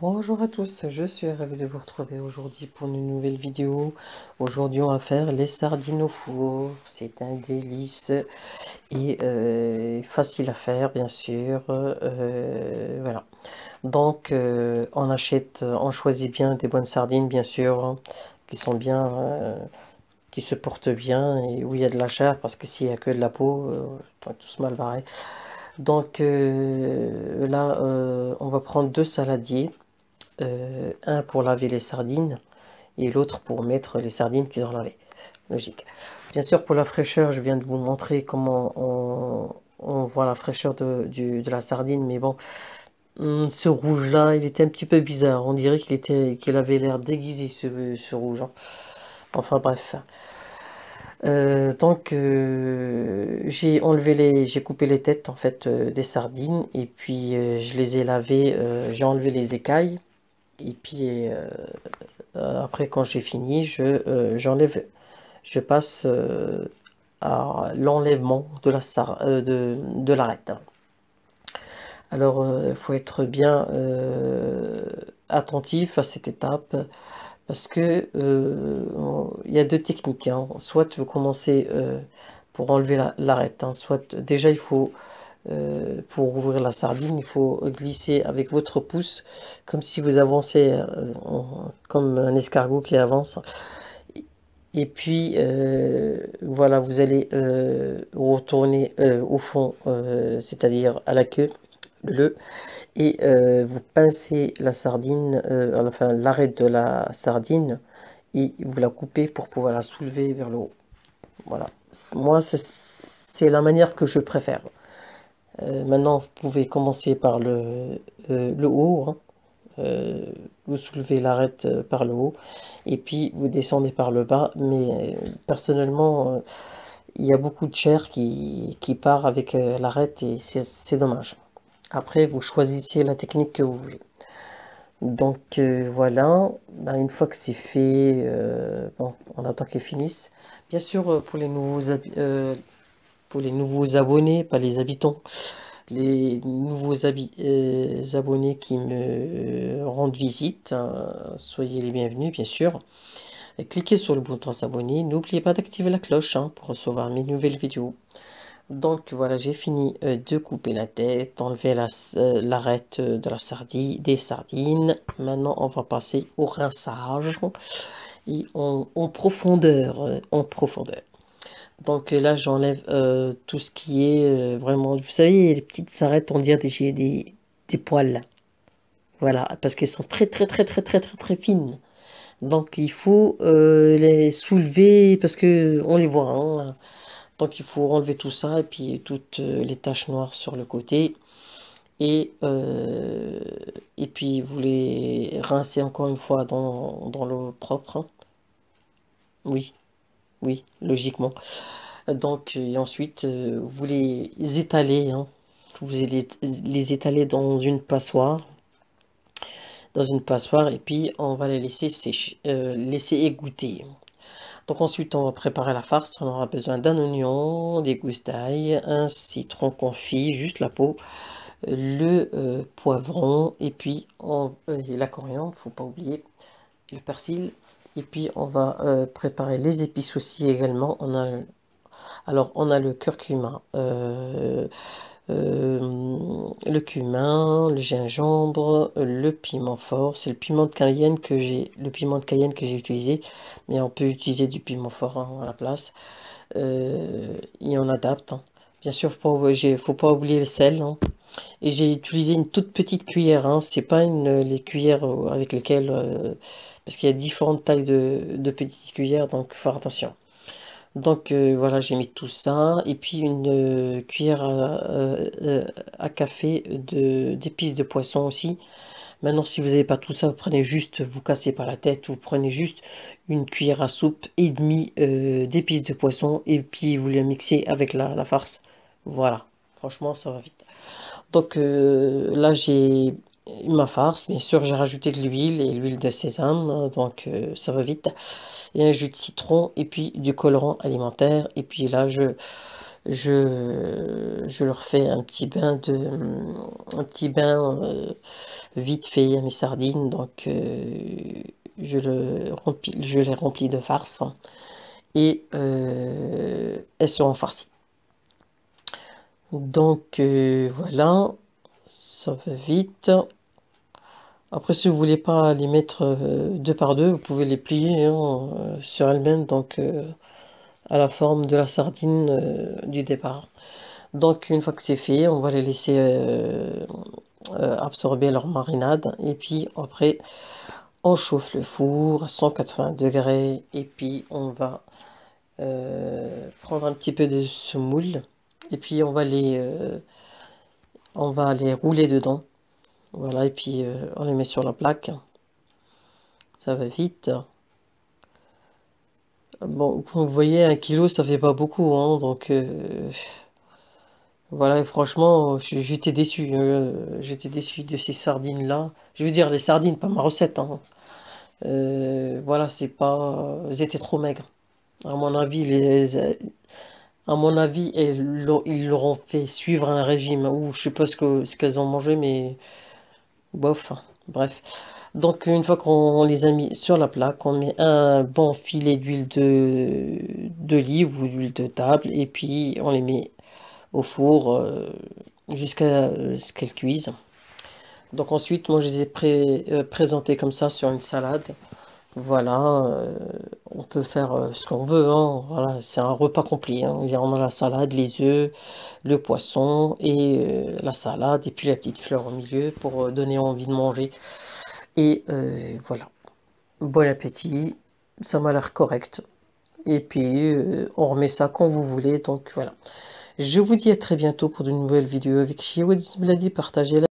bonjour à tous, je suis ravie de vous retrouver aujourd'hui pour une nouvelle vidéo. Aujourd'hui on va faire les sardines au four, c'est un délice et euh, facile à faire bien sûr, euh, voilà. Donc euh, on achète, on choisit bien des bonnes sardines bien sûr, hein, qui sont bien, qui se portent bien et où il y a de la chair parce que s'il n'y a que de la peau, tout se mal barré. Donc euh, là, euh, on va prendre deux saladiers, euh, un pour laver les sardines et l'autre pour mettre les sardines qu'ils ont lavées. Logique. Bien sûr, pour la fraîcheur, je viens de vous montrer comment on, voit la fraîcheur de, la sardine, mais bon, hum, ce rouge-là, il était un petit peu bizarre. On dirait qu'il qu'il avait l'air déguisé, ce, rouge. Hein. Enfin bref donc euh, j'ai enlevé les, j'ai coupé les têtes en fait euh, des sardines et puis euh, je les ai lavées, j'ai enlevé les écailles et puis après quand j'ai fini, je j'enlève, je passe à l'enlèvement de la de, de l'arête. Alors il faut être bien attentif à cette étape parce que euh, il y a deux techniques. Hein. Soit vous commencez euh, pour enlever l'arête, hein. soit déjà il faut euh, pour ouvrir la sardine, il faut glisser avec votre pouce comme si vous avancez comme un escargot qui avance. Et puis voilà, vous allez retourner au fond, c'est-à-dire à la queue et euh, vous pincez la sardine, euh, enfin l'arête de la sardine et vous la coupez pour pouvoir la soulever vers le haut. Voilà, moi c'est la manière que je préfère. Euh, maintenant vous pouvez commencer par le, haut, hein. vous soulevez l'arête par le haut et puis vous descendez par le bas, mais personnellement il y a beaucoup de chair qui, qui part avec l'arête et c'est dommage. Après, vous choisissez la technique que vous voulez. Donc euh, voilà, ben, une fois que c'est fait, euh, bon, on attend qu'il finisse. Bien sûr, euh, pour les nouveaux, pour les nouveaux abonnés, pas les habitants, les nouveaux abonnés qui me rendent visite, hein, soyez les bienvenus, bien sûr. cliquez sur le bouton s'abonner, n'oubliez pas d'activer la cloche hein, pour recevoir mes nouvelles vidéos. Donc voilà, j'ai fini euh, de couper la tête, enlever euh, l'arête euh, de la sardine, des sardines. Maintenant, on va passer au rinçage et en, profondeur, en profondeur. Donc là, j'enlève tout ce qui est vraiment, vous savez, les petites arêtes, on dirait des, des, des poils. Voilà, parce qu'elles sont très, très, très, très, très, très, très fines. Donc il faut les soulever parce que on les voit. Hein. Donc il faut enlever tout ça et puis toutes euh, les taches noires sur le côté. Et, euh, et puis vous les rincez encore une fois dans, dans l'eau propre. Oui, oui, logiquement. Donc euh, et ensuite vous les étalez. Hein. Vous les étaler dans une passoire dans une passoire et puis on va les laisser sécher, euh, laisser égoutter. Donc ensuite, on va préparer la farce. On aura besoin d'un oignon, des gousses d'ail, un citron confit, juste la peau, le euh, poivron et puis on, euh, coriandre, il la faut pas oublier, le persil. Et puis on va euh, préparer les épices aussi également. On a, alors on a le curcuma euh, le cumin, le gingembre, le piment fort. C'est le piment de Cayenne que j'ai, le piment de Cayenne que j'ai utilisé, mais on peut utiliser du piment fort hein, à la place. Euh, et on adapte. Hein. Bien sûr, il ne faut pas oublier le sel. Hein. Et j'ai utilisé une toute petite cuillère. C'est pas une, les cuillères euh, avec lesquelles, parce qu'il y a différentes tailles de, petites cuillères, donc faut faire attention. Donc euh, voilà, j'ai mis tout ça. Et puis une euh, cuillère euh, à, café d'épices de, poisson aussi. Maintenant, si vous n'avez pas tout ça, vous prenez juste, vous cassez pas la tête, vous prenez juste une cuillère à soupe et demie d'épices de poisson. Et puis vous les mixez avec la, la farce. Voilà, franchement, ça va vite. Donc là, j'ai ma farce, bien sûr, j'ai rajouté de l'huile et l'huile de sésame, hein, donc euh, ça va vite. Et un jus de citron et puis du colorant alimentaire. Et puis là, je, je, je leur fais un petit bain de, un petit bain euh, vite fait à mes sardines. Donc euh, je, le remplis, je les remplis de farce et elles seront farcies. Donc voilà ça va vite. Après, si vous ne voulez pas les mettre euh, deux par deux, vous pouvez les plier hein, euh, sur elles-mêmes, donc euh, à la forme de la sardine du départ. Donc, une fois que c'est fait, on va les laisser absorber leur marinade. Et puis, après, on chauffe le four à 180 degrés. Et puis, on va prendre un petit peu de semoule. Et puis, on va les, on va les rouler dedans. Voilà, et puis euh, on les met sur la plaque. Ça va vite. Bon, comme vous voyez, un kilo, ça fait pas beaucoup, hein, donc... Euh, voilà, et franchement, j'étais déçu. Euh, j'étais déçu de ces sardines-là. Je veux dire, les sardines, pas ma recette. Hein. voilà, c'est pas... Elles étaient trop maigres. À mon avis, les à mon avis, ils ont fait suivre un régime, ou je sais pas ce qu'elles ce ont mangé, mais bof, bref. Donc une fois qu'on les a mis sur la plaque, on met un bon filet d'huile de, d'olive ou d'huile de table et puis on les met au four euh, jusqu'à euh, ce qu'elles cuisent. Donc ensuite, moi je les ai euh, comme ça sur une salade. Voilà, on peut faire euh, ce qu'on veut. Hein. c'est un repas complet. Hein. On a la salade, les œufs, le poisson et euh, la salade, et puis la petite fleur au milieu pour euh, donner envie de manger. Et voilà. Bon appétit. Ça m'a l'air correct. Et puis, on remet ça quand vous voulez. Donc voilà. Je vous dis à très bientôt pour de nouvelle vidéo avec Chiwadi Bladi. Partagez-la.